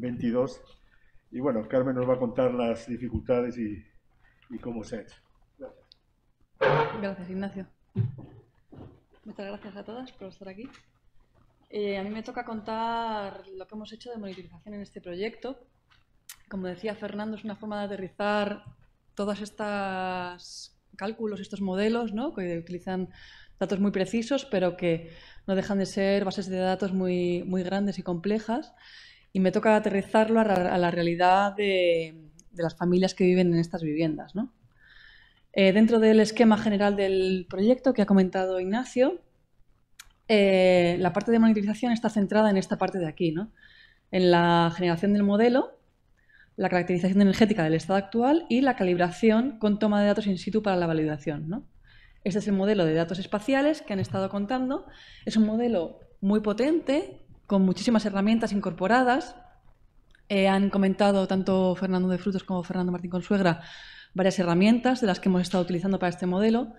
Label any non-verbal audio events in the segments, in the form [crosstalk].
22. Y bueno, Carmen nos va a contar las dificultades y, cómo se ha hecho. Gracias. Gracias, Ignacio. Muchas gracias a todas por estar aquí. Eh, a mí me toca contar lo que hemos hecho de monitorización en este proyecto. Como decía Fernando, es una forma de aterrizar todos estos cálculos, estos modelos, ¿no? que utilizan datos muy precisos, pero que no dejan de ser bases de datos muy, muy grandes y complejas y me toca aterrizarlo a, la realidad de, las familias que viven en estas viviendas. ¿no? Eh, dentro del esquema general del proyecto que ha comentado Ignacio, eh, la parte de monitorización está centrada en esta parte de aquí, ¿no? en la generación del modelo, la caracterización energética del estado actual y la calibración con toma de datos in situ para la validación. ¿no? Este es el modelo de datos espaciales que han estado contando. Es un modelo muy potente con muchísimas herramientas incorporadas. Eh, han comentado tanto Fernando de Frutos como Fernando Martín Consuegra varias herramientas de las que hemos estado utilizando para este modelo.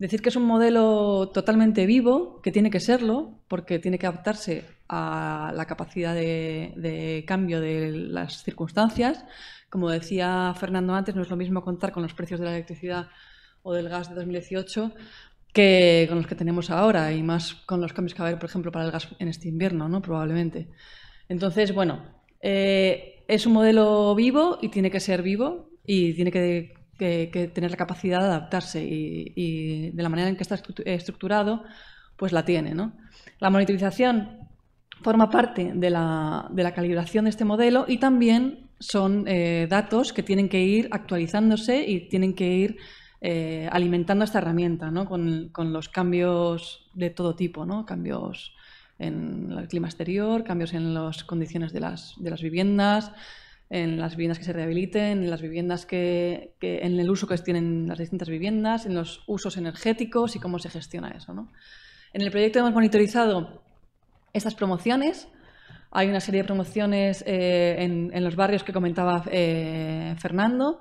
Decir que es un modelo totalmente vivo, que tiene que serlo, porque tiene que adaptarse a la capacidad de, de, cambio de las circunstancias. Como decía Fernando antes, no es lo mismo contar con los precios de la electricidad o del gas de 2018 que con los que tenemos ahora y más con los cambios que va a haber, por ejemplo, para el gas en este invierno, ¿no? Probablemente. Entonces, bueno, eh, es un modelo vivo y tiene que ser vivo y tiene que, tener la capacidad de adaptarse y, de la manera en que está estructurado, pues la tiene, ¿no? La monitorización forma parte de la, de la calibración de este modelo y también son eh, datos que tienen que ir actualizándose y tienen que ir eh, alimentando esta herramienta con, los cambios de todo tipo, ¿no? cambios en el clima exterior, cambios en las condiciones de las, viviendas, en las viviendas que se rehabiliten, en las viviendas que, en el uso que tienen las distintas viviendas, en los usos energéticos y cómo se gestiona eso. En el proyecto hemos monitorizado estas promociones. Hay una serie de promociones eh, en, los barrios que comentaba eh, Fernando.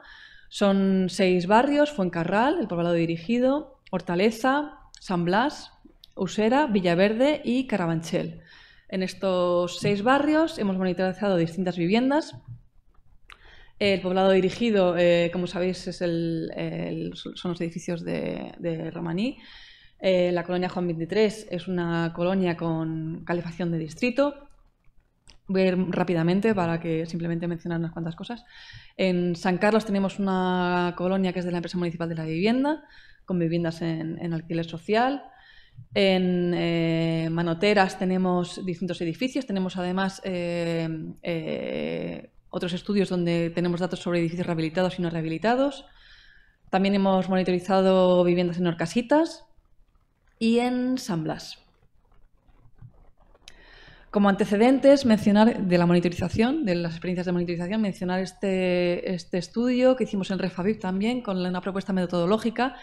Son seis barrios, Fuencarral, el poblado dirigido, Hortaleza, San Blas, Usera, Villaverde y Carabanchel. En estos seis barrios hemos monitorizado distintas viviendas. El poblado dirigido, eh, como sabéis, son los edificios de, Romaní. Eh, la colonia Juan 23 es una colonia con calefacción de distrito. Voy a ir rápidamente para que simplemente mencionar unas cuantas cosas. En San Carlos tenemos una colonia que es de la empresa municipal de la vivienda, con viviendas en, alquiler social. En eh, Manoteras tenemos distintos edificios, tenemos además eh, eh, otros estudios donde tenemos datos sobre edificios rehabilitados y no rehabilitados. También hemos monitorizado viviendas en Orcasitas y en San Blas. Como antecedentes, mencionar de la monitorización, de las experiencias de monitorización, mencionar este, este estudio que hicimos en Refabib también con una propuesta metodológica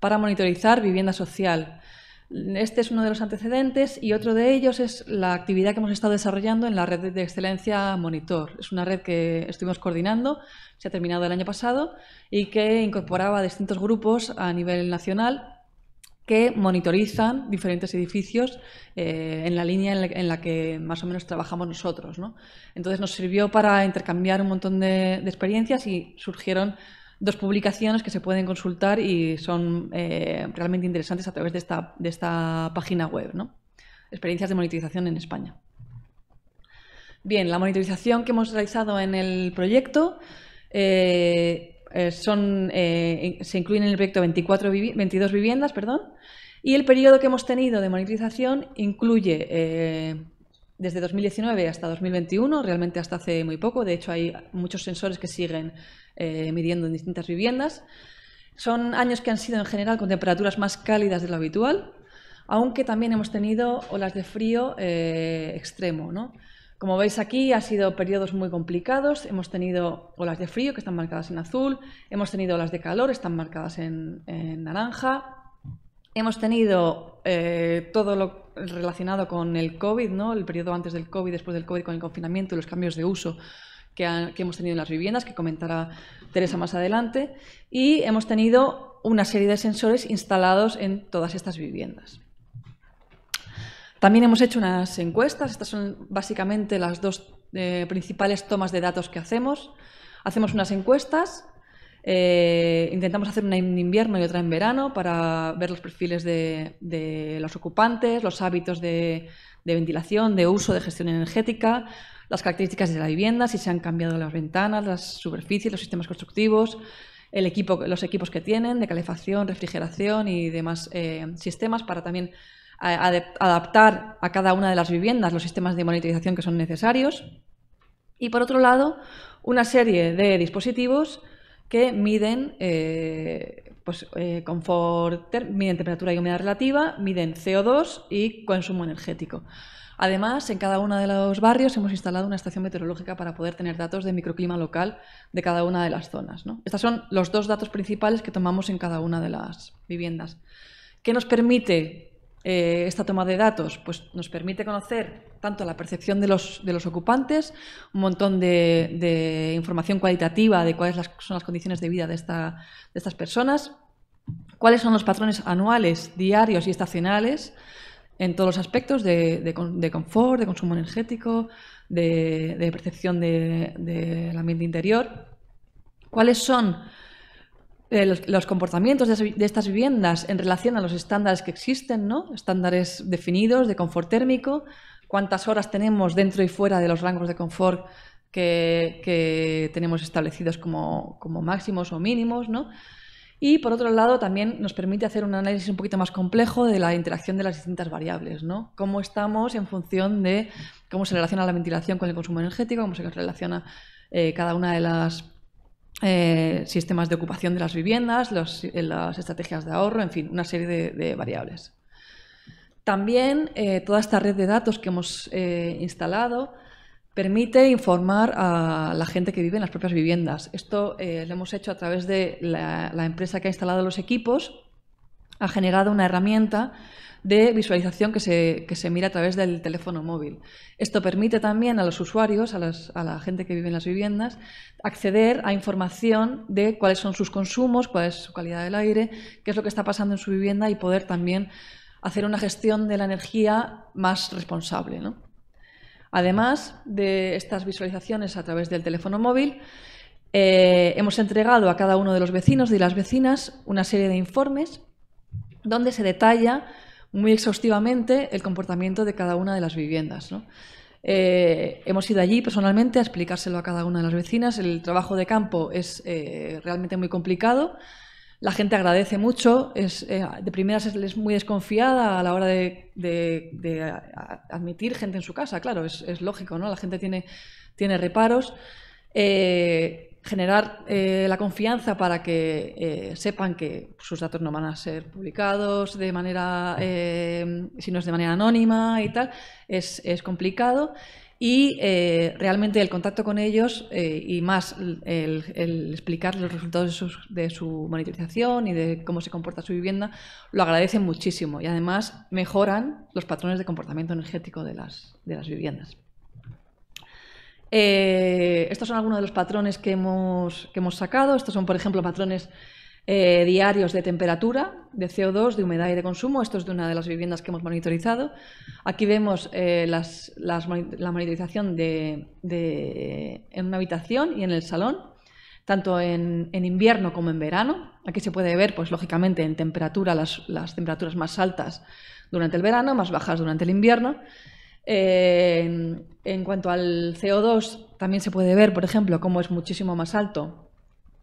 para monitorizar vivienda social. Este es uno de los antecedentes y otro de ellos es la actividad que hemos estado desarrollando en la red de excelencia Monitor. Es una red que estuvimos coordinando, se ha terminado el año pasado y que incorporaba distintos grupos a nivel nacional que monitorizan diferentes edificios eh, en la línea en la, que más o menos trabajamos nosotros. Entonces nos sirvió para intercambiar un montón de, experiencias y surgieron dos publicaciones que se pueden consultar y son eh, realmente interesantes a través de esta, esta página web. Experiencias de monitorización en España. Bien, la monitorización que hemos realizado en el proyecto eh, eh, eh, se incluyen en el proyecto 24 22 viviendas perdón, y el periodo que hemos tenido de monetización incluye eh, desde 2019 hasta 2021, realmente hasta hace muy poco. De hecho, hay muchos sensores que siguen midiendo en distintas viviendas. Son años que han sido en general con temperaturas más cálidas de lo habitual, aunque también hemos tenido olas de frío extremo. ¿no? Como veis aquí, ha sido periodos muy complicados. Hemos tenido olas de frío que están marcadas en azul, hemos tenido olas de calor, están marcadas en, naranja. Hemos tenido eh, todo lo relacionado con el COVID, ¿no? el periodo antes del COVID, después del COVID, con el confinamiento y los cambios de uso que hemos tenido en las viviendas, que comentará Teresa más adelante. Y hemos tenido una serie de sensores instalados en todas estas viviendas. También hemos hecho unas encuestas. Estas son básicamente las dos eh, principales tomas de datos que hacemos. Hacemos unas encuestas. Eh, intentamos hacer una en invierno y otra en verano para ver los perfiles de, los ocupantes, los hábitos de, ventilación, de uso, de gestión energética, las características de la vivienda, si se han cambiado las ventanas, las superficies, los sistemas constructivos, el equipo, los equipos que tienen de calefacción, refrigeración y demás eh, sistemas para también adaptar a cada una de las viviendas los sistemas de monetización que son necesarios. Y por otro lado, una serie de dispositivos que miden eh, pues, eh, confort, miden temperatura y humedad relativa, miden CO2 y consumo energético. Además, en cada uno de los barrios hemos instalado una estación meteorológica para poder tener datos de microclima local de cada una de las zonas. ¿no? Estos son los dos datos principales que tomamos en cada una de las viviendas. ¿Qué nos permite eh, esta toma de datos pues nos permite conocer tanto la percepción de los, ocupantes, un montón de, información cualitativa de cuáles son las condiciones de vida de, esta, de, estas personas, cuáles son los patrones anuales, diarios y estacionales en todos los aspectos de, confort, de consumo energético, de, percepción del ambiente interior, cuáles son eh, los, comportamientos de, estas viviendas en relación a los estándares que existen, ¿no? Estándares definidos de confort térmico, cuántas horas tenemos dentro y fuera de los rangos de confort que, tenemos establecidos como, máximos o mínimos, ¿no? Y por otro lado, también nos permite hacer un análisis un poquito más complejo de la interacción de las distintas variables, ¿no? Cómo estamos en función de cómo se relaciona la ventilación con el consumo energético, cómo se relaciona eh, cada una de las eh, sistemas de ocupación de las viviendas, eh, las estrategias de ahorro, en fin, una serie de, variables. También eh, toda esta red de datos que hemos instalado permite informar a la gente que vive en las propias viviendas. Esto lo hemos hecho a través de la empresa que ha instalado los equipos ha generado una herramienta de visualización que se, se, mira a través del teléfono móvil. Esto permite también a los usuarios, a, la gente que vive en las viviendas, acceder a información de cuáles son sus consumos, cuál es su calidad del aire, qué es lo que está pasando en su vivienda y poder también hacer una gestión de la energía más responsable. Además de estas visualizaciones a través del teléfono móvil, eh, hemos entregado a cada uno de los vecinos y las vecinas una serie de informes donde se detalla muy exhaustivamente el comportamiento de cada una de las viviendas. Eh, hemos ido allí personalmente a explicárselo a cada una de las vecinas. El trabajo de campo es eh, realmente muy complicado. La gente agradece mucho, es, eh, de primeras es, muy desconfiada a la hora de, admitir gente en su casa, claro, es, lógico, ¿no? La gente tiene, tiene reparos generar eh, la confianza para que eh, sepan que sus datos no van a ser publicados de manera, eh, si no es de manera anónima y tal, es, es complicado. Y realmente el contacto con ellos y más el, el, explicar los resultados de, de su monitorización y de cómo se comporta su vivienda, lo agradecen muchísimo y además mejoran los patrones de comportamiento energético de las, de las viviendas. Eh, estos son algunos de los patrones que hemos, que hemos sacado. Estos son, por ejemplo, patrones eh, diarios de temperatura, de CO2, de humedad y de consumo. Esto es de una de las viviendas que hemos monitorizado. Aquí vemos eh, la monitorización en una habitación y en el salón, tanto en, invierno como en verano. Aquí se puede ver, pues lógicamente, en temperatura las temperaturas más altas durante el verano, más bajas durante el invierno en cuanto al CO2, también se puede ver, por ejemplo, cómo es muchísimo más alto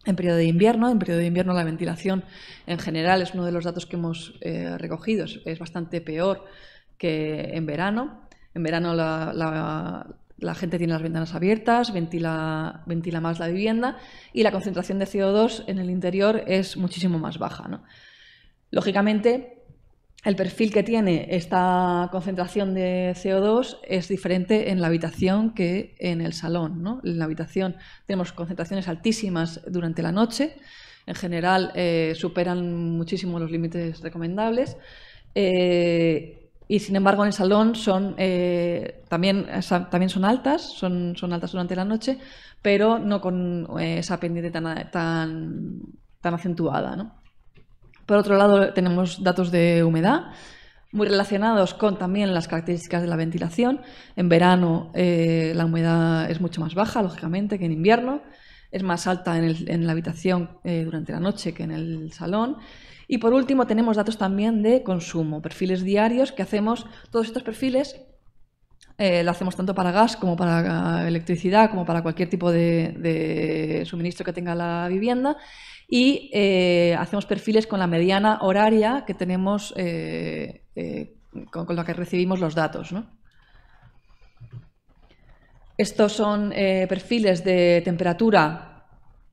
en periodo de invierno. En periodo de invierno la ventilación en general es uno de los datos que hemos eh, recogido, es bastante peor que en verano. En verano la, gente tiene las ventanas abiertas, ventila, más la vivienda y la concentración de CO2 en el interior es muchísimo más baja. Lógicamente, el perfil que tiene esta concentración de CO2 es diferente en la habitación que en el salón. ¿no? En la habitación tenemos concentraciones altísimas durante la noche, en general eh, superan muchísimo los límites recomendables. Eh, y sin embargo en el salón son eh, también, también son altas, son, son altas durante la noche, pero no con esa pendiente tan, tan, tan acentuada. ¿no? Por otro lado, tenemos datos de humedad muy relacionados con también las características de la ventilación. En verano eh, la humedad es mucho más baja, lógicamente, que en invierno. Es más alta en, la habitación eh, durante la noche que en el salón. Y por último tenemos datos también de consumo, perfiles diarios que hacemos. Todos estos perfiles eh, lo hacemos tanto para gas como para electricidad, como para cualquier tipo de, suministro que tenga la vivienda. Y eh, hacemos perfiles con la mediana horaria que tenemos, eh, con, la que recibimos los datos. Estos son perfiles de temperatura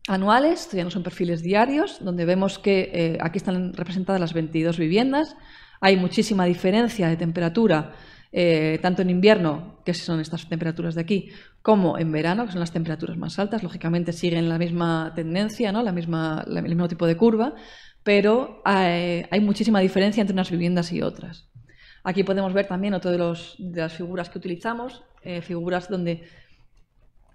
anuales, ya no son perfiles diarios, donde vemos que aquí están representadas las 22 viviendas. Hay muchísima diferencia de temperatura eh, tanto en invierno, que son estas temperaturas de aquí, como en verano, que son las temperaturas más altas. Lógicamente siguen la misma tendencia, ¿no? la misma, el mismo tipo de curva, pero hay, muchísima diferencia entre unas viviendas y otras. Aquí podemos ver también otra de, de las figuras que utilizamos, eh, figuras donde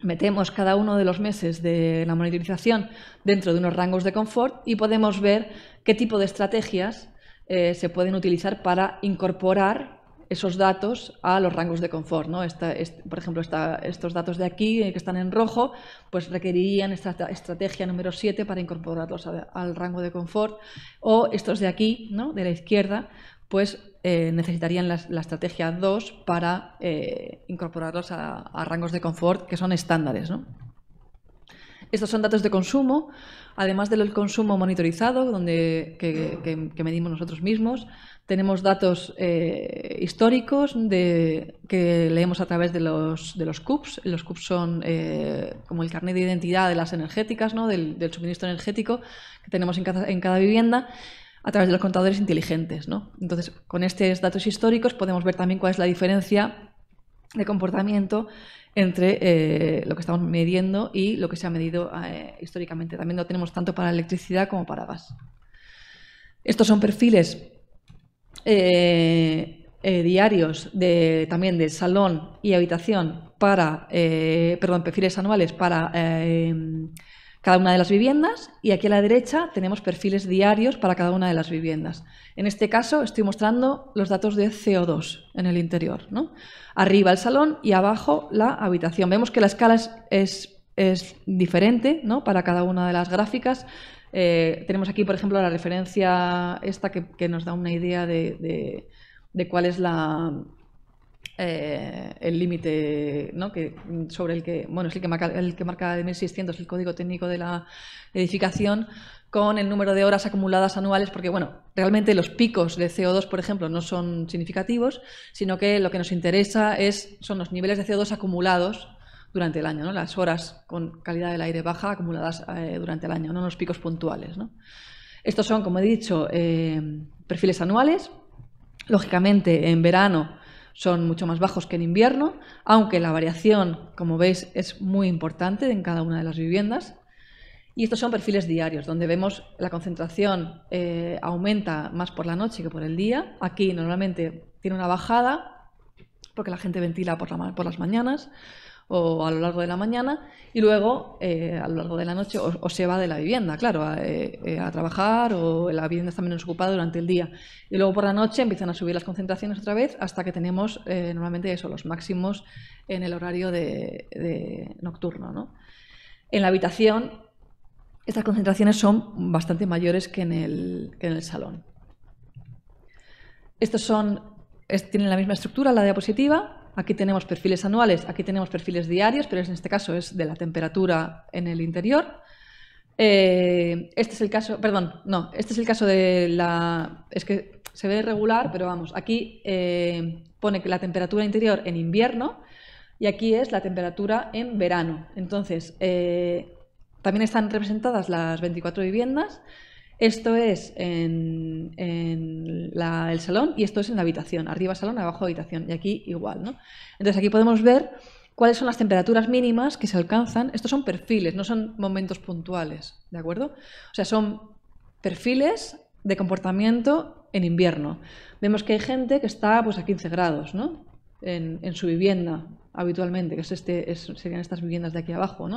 metemos cada uno de los meses de la monitorización dentro de unos rangos de confort y podemos ver qué tipo de estrategias eh, se pueden utilizar para incorporar esos datos a los rangos de confort. ¿no? por ejemplo, estos datos de aquí, eh, que están en rojo, pues requerirían esta estrategia número 7 para incorporarlos al rango de confort, o estos de aquí, ¿no? de la izquierda, pues eh, necesitarían la, estrategia 2 para eh, incorporarlos a, rangos de confort que son estándares. Estos son datos de consumo además del consumo monitorizado, donde, que, medimos nosotros mismos, tenemos datos eh, históricos de, que leemos a través de los, de los CUPs. Los CUPs son eh, como el carnet de identidad de las energéticas, ¿no? del, suministro energético que tenemos en cada, en cada vivienda a través de los contadores inteligentes. ¿no? Entonces, con estos datos históricos podemos ver también cuál es la diferencia de comportamiento entre eh, lo que estamos midiendo y lo que se ha medido eh, históricamente. También lo tenemos tanto para electricidad como para gas. Estos son perfiles eh, diarios de, también de salón y habitación para, perdón, perfiles anuales para cada una de las viviendas y aquí a la derecha tenemos perfiles diarios para cada una de las viviendas. En este caso estoy mostrando los datos de CO2 en el interior. Arriba el salón y abajo la habitación. Vemos que la escala es, es, diferente ¿no? para cada una de las gráficas. Eh, tenemos aquí, por ejemplo, la referencia esta que, nos da una idea de cuál es la, eh, el límite que, sobre el que, bueno, es el que marca el que marca de 1600, el código técnico de la edificación, con el número de horas acumuladas anuales, porque bueno, realmente los picos de CO2, por ejemplo, no son significativos, sino que lo que nos interesa es, son los niveles de CO2 acumulados durante el año, las horas con calidad del aire baja acumuladas eh, durante el año, no los picos puntuales. Estos son, como he dicho, eh, perfiles anuales. Lógicamente, en verano son mucho más bajos que en invierno, aunque la variación, como veis, es muy importante en cada una de las viviendas. Y estos son perfiles diarios, donde vemos la concentración eh, aumenta más por la noche que por el día. Aquí normalmente tiene una bajada porque la gente ventila por las mañanas, o a lo largo de la mañana y luego eh, a lo largo de la noche o, se va de la vivienda, claro, eh, eh, a, trabajar o la vivienda está menos ocupada durante el día. Y luego por la noche empiezan a subir las concentraciones otra vez hasta que tenemos normalmente eso, los máximos en el horario de, nocturno. En la habitación estas concentraciones son bastante mayores que en el, en el salón. Estos son, tienen la misma estructura, la diapositiva, Aquí tenemos perfiles anuales, aquí tenemos perfiles diarios, pero en este caso es de la temperatura en el interior. Eh, este es el caso, perdón, no, este es el caso de la... Es que se ve regular, pero vamos, aquí eh, pone la temperatura interior en invierno y aquí es la temperatura en verano. Entonces, eh, también están representadas las 24 viviendas esto es en, el salón y esto es en la habitación, arriba salón, abajo habitación, y aquí igual. ¿no? Entonces aquí podemos ver cuáles son las temperaturas mínimas que se alcanzan. Estos son perfiles, no son momentos puntuales, ¿de acuerdo? O sea, son perfiles de comportamiento en invierno. Vemos que hay gente que está pues, a 15 grados ¿no? en su vivienda, habitualmente, que este, serían estas viviendas de aquí abajo,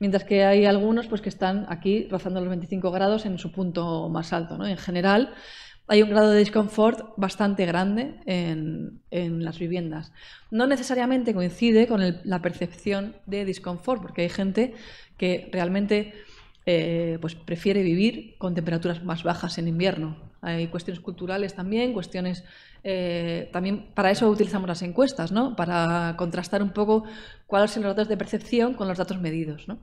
Mientras que hay algunos pues, que están aquí rozando los 25 grados en su punto más alto, En general, hay un grado de disconfort bastante grande en, las viviendas. No necesariamente coincide con la percepción de disconfort, porque hay gente que realmente eh, pues prefiere vivir con temperaturas más bajas en invierno, hay cuestiones culturales también, cuestiones... Eh, también para eso utilizamos las encuestas, ¿no? Para contrastar un poco cuáles son los datos de percepción con los datos medidos, ¿no?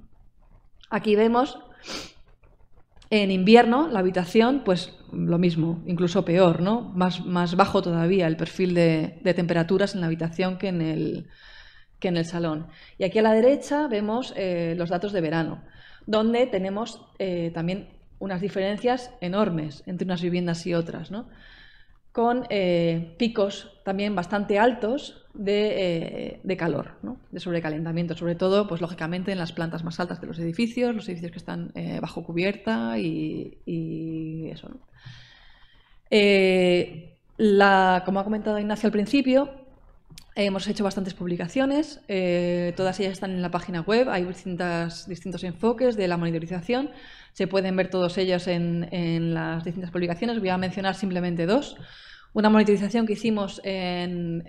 Aquí vemos en invierno, la habitación, pues lo mismo, incluso peor, ¿no? Más, más bajo todavía el perfil de, temperaturas en la habitación que en, el, en el salón. Y aquí a la derecha vemos eh, los datos de verano, donde tenemos eh, también unas diferencias enormes entre unas viviendas y otras, con eh, picos también bastante altos de, eh, calor, de sobrecalentamiento, sobre todo, pues lógicamente, en las plantas más altas de los edificios, los edificios que están eh, bajo cubierta y, eso. La, como ha comentado Ignacio al principio, eh, hemos hecho bastantes publicaciones, eh, todas ellas están en la página web, hay distintas, distintos enfoques de la monitorización, se pueden ver todos ellos en, las distintas publicaciones, voy a mencionar simplemente dos. Una monitorización que hicimos en,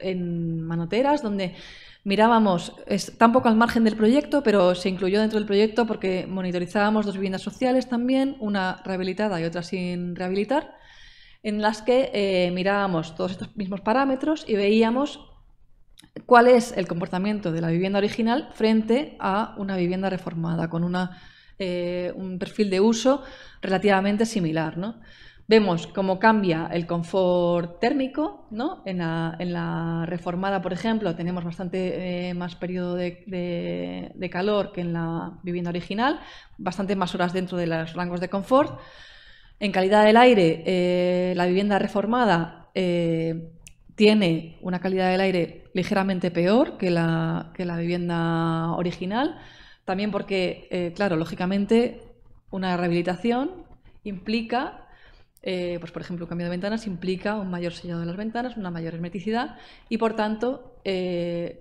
en, Manoteras, donde mirábamos, es un poco al margen del proyecto, pero se incluyó dentro del proyecto porque monitorizábamos dos viviendas sociales también, una rehabilitada y otra sin rehabilitar, en las que eh, mirábamos todos estos mismos parámetros y veíamos cuál es el comportamiento de la vivienda original frente a una vivienda reformada, con una, eh, un perfil de uso relativamente similar. Vemos cómo cambia el confort térmico. ¿no? En, la, reformada, por ejemplo, tenemos bastante eh, más periodo de, calor que en la vivienda original, bastante más horas dentro de los rangos de confort. En calidad del aire, eh, la vivienda reformada eh, tiene una calidad del aire ligeramente peor que la, que la vivienda original, también porque, eh, claro, lógicamente una rehabilitación implica, pues por ejemplo, un cambio de ventanas implica un mayor sellado de las ventanas, una mayor hermeticidad y, por tanto,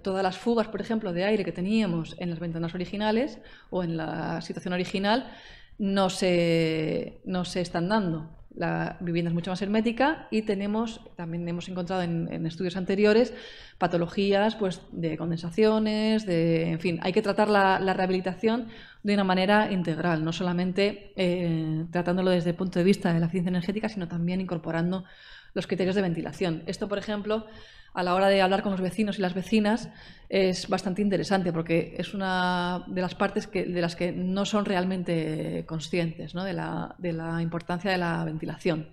todas las fugas, por ejemplo, de aire que teníamos en las ventanas originales o en la situación original no se, están dando. La vivienda es mucho más hermética y tenemos, también hemos encontrado en, estudios anteriores, patologías pues, de condensaciones, de, en fin, hay que tratar la, rehabilitación de una manera integral, no solamente eh, tratándolo desde el punto de vista de la eficiencia energética, sino también incorporando los criterios de ventilación. Esto, por ejemplo, a la hora de hablar con los vecinos y las vecinas es bastante interesante porque es una de las partes de las que no son realmente conscientes de, la, importancia de la ventilación.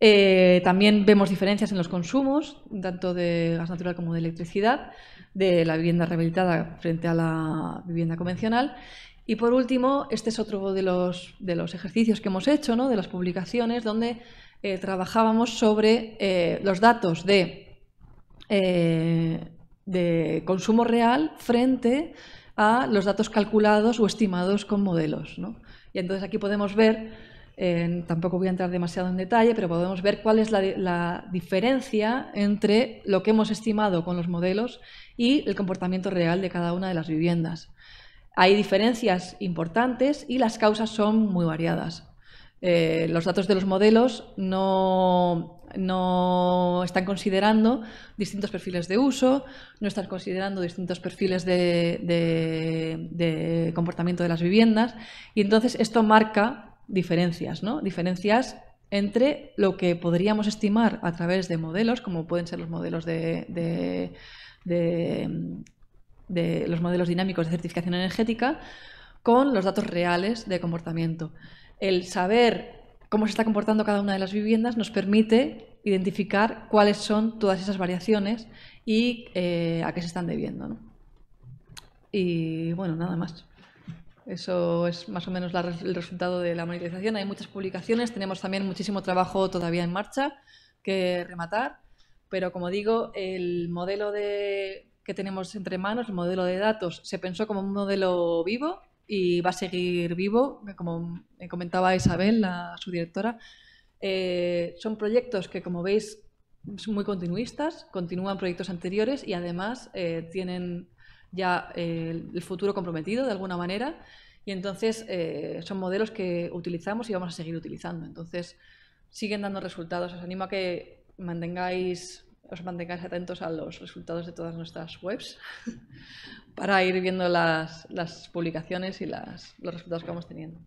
Eh, también vemos diferencias en los consumos, tanto de gas natural como de electricidad, de la vivienda rehabilitada frente a la vivienda convencional. Y por último, este es otro de los, de los ejercicios que hemos hecho, de las publicaciones, donde eh, trabajábamos sobre eh, los datos eh, de, consumo real frente a los datos calculados o estimados con modelos. Y entonces aquí podemos ver, tampoco voy a entrar demasiado en detalle, pero podemos ver cuál es la, diferencia entre lo que hemos estimado con los modelos y el comportamiento real de cada una de las viviendas. Hay diferencias importantes y las causas son muy variadas. Eh, los datos de los modelos no, están considerando distintos perfiles de uso, no están considerando distintos perfiles de, comportamiento de las viviendas y entonces esto marca diferencias, ¿no? Diferencias entre lo que podríamos estimar a través de modelos, como pueden ser los modelos de los modelos dinámicos de certificación energética, con los datos reales de comportamiento el saber cómo se está comportando cada una de las viviendas nos permite identificar cuáles son todas esas variaciones y eh, a qué se están debiendo. Y bueno, nada más. Eso es más o menos el resultado de la monetización. Hay muchas publicaciones, tenemos también muchísimo trabajo todavía en marcha que rematar, pero como digo, el modelo de, que tenemos entre manos, el modelo de datos, se pensó como un modelo vivo y va a seguir vivo, como comentaba Isabel, la, su directora. Eh, son proyectos que, como veis, son muy continuistas, continúan proyectos anteriores y además eh, tienen ya eh, el futuro comprometido de alguna manera. Y entonces son modelos que utilizamos y vamos a seguir utilizando. Entonces siguen dando resultados. Os animo a que mantengáis os mantengáis atentos a los resultados de todas nuestras webs [laughs] para ir viendo las, publicaciones y los resultados que vamos teniendo.